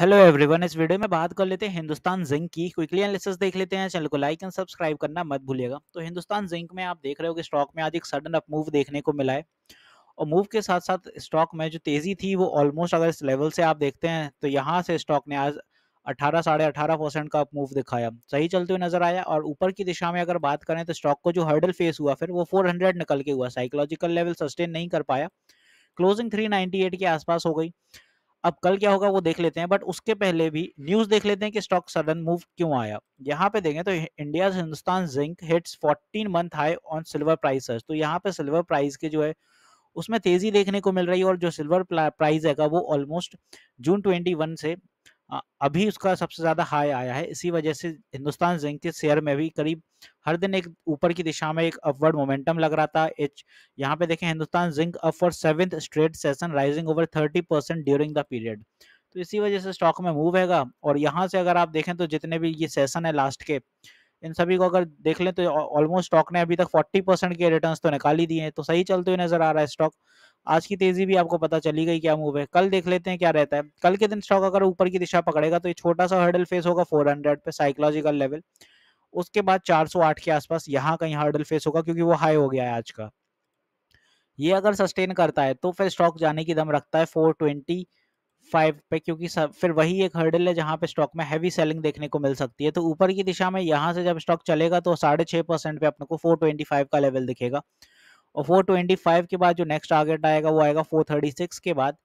hello everyone इस video में बात कर लेते हैं हिंदुस्तान जिंक की क्विकली एनालिसिस देख लेते हैं चैनल को लाइक एंड सब्सक्राइब करना मत भूलिएगा तो हिंदुस्तान जिंक में आप देख रहे हो कि स्टॉक में आज एक सडन अप मूव देखने को मिला है और मूव के साथ साथ स्टॉक में जो तेजी थी वो ऑलमोस्ट अगर इस लेवल से आप देखते हैं तो यहाँ से स्टॉक ने आज अठारह साढ़े अठारह परसेंट का मूव दिखाया सही चलते हुए नजर आया और ऊपर की दिशा में अगर बात करें तो स्टॉक को जो हर्डल फेस हुआ फिर वो 400 निकल के हुआ साइकोलॉजिकल लेवल सस्टेन नहीं कर पाया क्लोजिंग 398 के आसपास हो गई अब कल क्या होगा वो देख लेते हैं बट उसके पहले भी न्यूज देख लेते हैं कि स्टॉक सडन मूव क्यों आया यहाँ पे देखें तो India Hindustan Zinc hits 14 month high on silver prices तो यहाँ पे सिल्वर प्राइस के जो है उसमें तेजी देखने को मिल रही है और जो सिल्वर प्राइस है वो ऑलमोस्ट जून 21 से अभी उसका सबसे ज़्यादा हाई आया है इसी वजह से हिंदुस्तान जिंक के शेयर में भी करीब हर दिन एक ऊपर की दिशा में एक अपवर्ड मोमेंटम लग रहा था एच यहाँ पे देखें Hindustan Zinc up for seventh straight session rising over thirty percent during the period तो इसी वजह से स्टॉक में मूव हैगा और यहाँ से अगर आप देखें तो जितने भी ये सेशन है लास्ट के इन सभी को अगर देख लें तो ऑलमोस्ट स्टॉक ने अभी तक फोर्टी परसेंट के रिटर्न तो निकाल ही दिए हैं तो सही चलते हुए नजर आ रहा है स्टॉक आज की तेजी भी आपको पता चली गई क्या मूव है कल देख लेते हैं क्या रहता है कल के दिन स्टॉक अगर ऊपर की दिशा पकड़ेगा तो ये छोटा सा हर्डल फेस होगा 400 पे साइकोलॉजिकल लेवल उसके बाद 408 के आसपास यहाँ कहीं हर्डल फेस होगा क्योंकि वो हाई हो गया है आज का ये अगर सस्टेन करता है तो फिर स्टॉक जाने की दम रखता है फोर ट्वेंटी फाइव पे क्योंकि सब, फिर वही एक हर्डल है जहाँ पे स्टॉक में हैवी सेलिंग देखने को मिल सकती है तो ऊपर की दिशा में यहाँ से जब स्टॉक चलेगा तो साढ़े छह परसेंट पे अपने को फोर ट्वेंटी फाइव का लेवल दिखेगा और 425 के बाद जो नेक्स्ट टारगेट आएगा वो आएगा 436 के बाद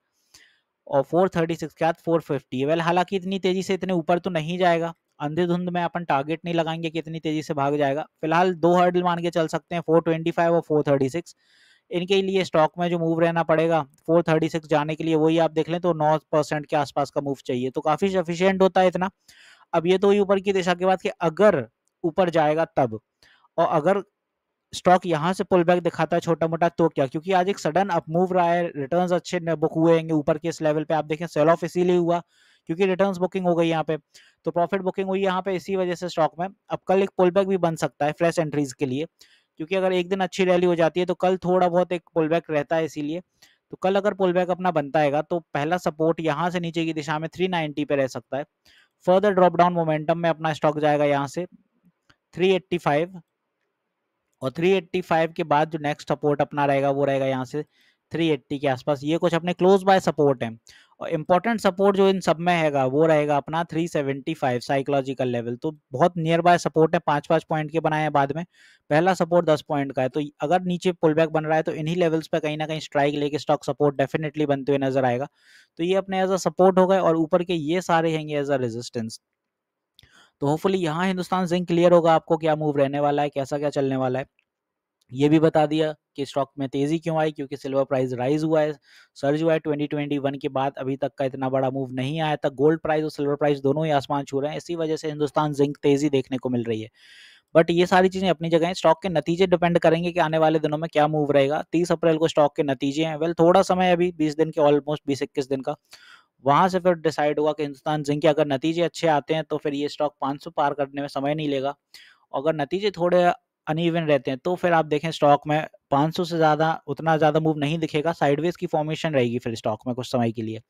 और 436 के बाद 450 वेल हालांकि इतनी तेजी से इतने ऊपर तो नहीं जाएगा अंधे धुंध में अपन टारगेट नहीं लगाएंगे कि इतनी तेजी से भाग जाएगा फिलहाल दो हर्डल मान के चल सकते हैं 425 और 436 इनके लिए स्टॉक में जो मूव रहना पड़ेगा 436 जाने के लिए वही आप देख लें तो 9 परसेंट के आसपास का मूव चाहिए तो काफी सफिशियंट होता है इतना अब ये तो ही ऊपर की दिशा के बाद कि अगर ऊपर जाएगा तब और अगर स्टॉक यहाँ से पुल बैक दिखाता है छोटा मोटा तो क्या क्योंकि आज एक सडन अप मूव रहा है रिटर्न्स अच्छे बुक हुए हैं ऊपर के इस लेवल पे आप देखें सेल ऑफ इसीलिए हुआ क्योंकि रिटर्न्स बुकिंग हो गई यहाँ पे तो प्रॉफिट बुकिंग हुई यहाँ पे इसी वजह से स्टॉक में अब कल एक पुल बैक भी बन सकता है फ्रेश एंट्रीज के लिए क्योंकि अगर एक दिन अच्छी रैली हो जाती है तो कल थोड़ा बहुत एक पुल बैक रहता है इसीलिए तो कल अगर पुल बैक अपना बनता है तो पहला सपोर्ट यहाँ से नीचे की दिशा में नाइनटी पे रह सकता है फर्दर ड्रॉप डाउन मोमेंटम में अपना स्टॉक जाएगा यहाँ से फाइव और 385 के बाद जो नेक्स्ट सपोर्ट अपना रहेगा वो रहेगा यहाँ से 380 के आसपास ये कुछ अपने क्लोज बाय सपोर्ट हैं और इम्पोर्टेंट सपोर्ट जो इन सब में हैगा वो रहेगा अपना 375 साइकोलॉजिकल लेवल तो बहुत नियर बाय सपोर्ट है पाँच पाँच पॉइंट के बनाए हैं बाद में पहला सपोर्ट दस पॉइंट का है तो अगर नीचे पुल बैक बन रहा है तो इन्हीं लेवल्स पर कहीं ना कहीं स्ट्राइक लेके स्टॉक सपोर्ट डेफिनेटली बनते हुए नजर आएगा तो ये अपने एज अ सपोर्ट हो गए और ऊपर के ये सारे हैंगे एज अ रेजिस्टेंस तो होपफुली यहाँ हिंदुस्तान जिंक क्लियर होगा आपको क्या मूव रहने वाला है कैसा क्या चलने वाला है ये भी बता दिया कि स्टॉक में तेजी क्यों आई क्योंकि सिल्वर प्राइस राइज हुआ है सर्ज हुआ है 2021 के बाद अभी तक का इतना बड़ा मूव नहीं आया था गोल्ड प्राइस और सिल्वर प्राइस दोनों ही आसमान छू रहे हैं इसी वजह से हिंदुस्तान जिंक तेजी देखने को मिल रही है बट ये सारी चीजें अपनी जगह हैं स्टॉक के नतीजे डिपेंड करेंगे कि आने वाले दिनों में क्या मूव रहेगा तीस अप्रैल को स्टॉक के नतीजे हैं वेल थोड़ा समय अभी बीस दिन के ऑलमोस्ट बीस इक्कीस दिन का वहां से फिर डिसाइड हुआ कि हिंदुस्तान जिंक के अगर नतीजे अच्छे आते हैं तो फिर ये स्टॉक 500 पार करने में समय नहीं लेगा अगर नतीजे थोड़े अनइवन रहते हैं तो फिर आप देखें स्टॉक में 500 से ज़्यादा उतना ज़्यादा मूव नहीं दिखेगा साइडवेज की फॉर्मेशन रहेगी फिर स्टॉक में कुछ समय के लिए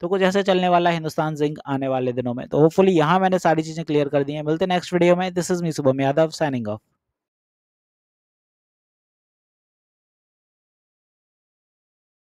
तो कुछ ऐसे चलने वाला है हिंदुस्तान जिंक आने वाले दिनों में तो होपफुली यहाँ मैंने सारी चीज़ें क्लियर कर दी हैं मिलते नेक्स्ट वीडियो में this is me Shubham Yadav signing of